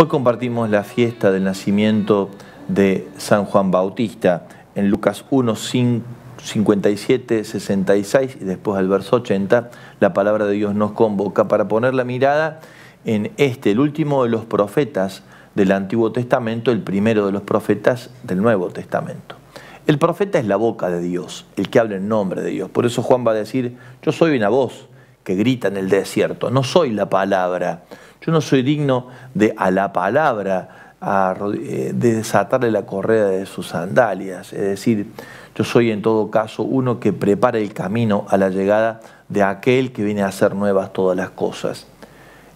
Hoy compartimos la fiesta del nacimiento de San Juan Bautista en Lucas 1, 57, 66 y después al verso 80. La palabra de Dios nos convoca para poner la mirada en este, el último de los profetas del Antiguo Testamento, el primero de los profetas del Nuevo Testamento. El profeta es la boca de Dios, el que habla en nombre de Dios. Por eso Juan va a decir, yo soy una voz que grita en el desierto, no soy la palabra, yo no soy digno de a la palabra de eh, desatarle la correa de sus sandalias. Es decir, yo soy en todo caso uno que prepara el camino a la llegada de aquel que viene a hacer nuevas todas las cosas.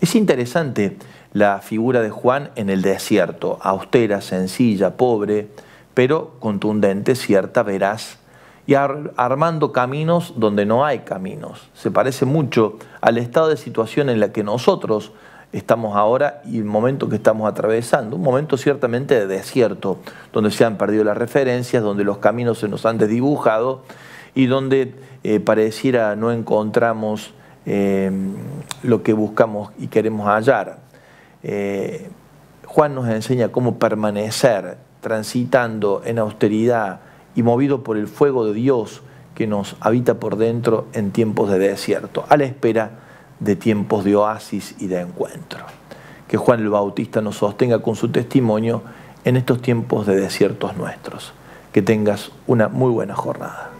Es interesante la figura de Juan en el desierto, austera, sencilla, pobre, pero contundente, cierta, veraz, y armando caminos donde no hay caminos. Se parece mucho al estado de situación en la que nosotros estamos ahora y el momento que estamos atravesando. Un momento ciertamente de desierto, donde se han perdido las referencias, donde los caminos se nos han desdibujado y donde eh, pareciera no encontramos eh, lo que buscamos y queremos hallar. Eh, Juan nos enseña cómo permanecer transitando en austeridad y movido por el fuego de Dios que nos habita por dentro en tiempos de desierto, a la espera de tiempos de oasis y de encuentro. Que Juan el Bautista nos sostenga con su testimonio en estos tiempos de desiertos nuestros. Que tengas una muy buena jornada.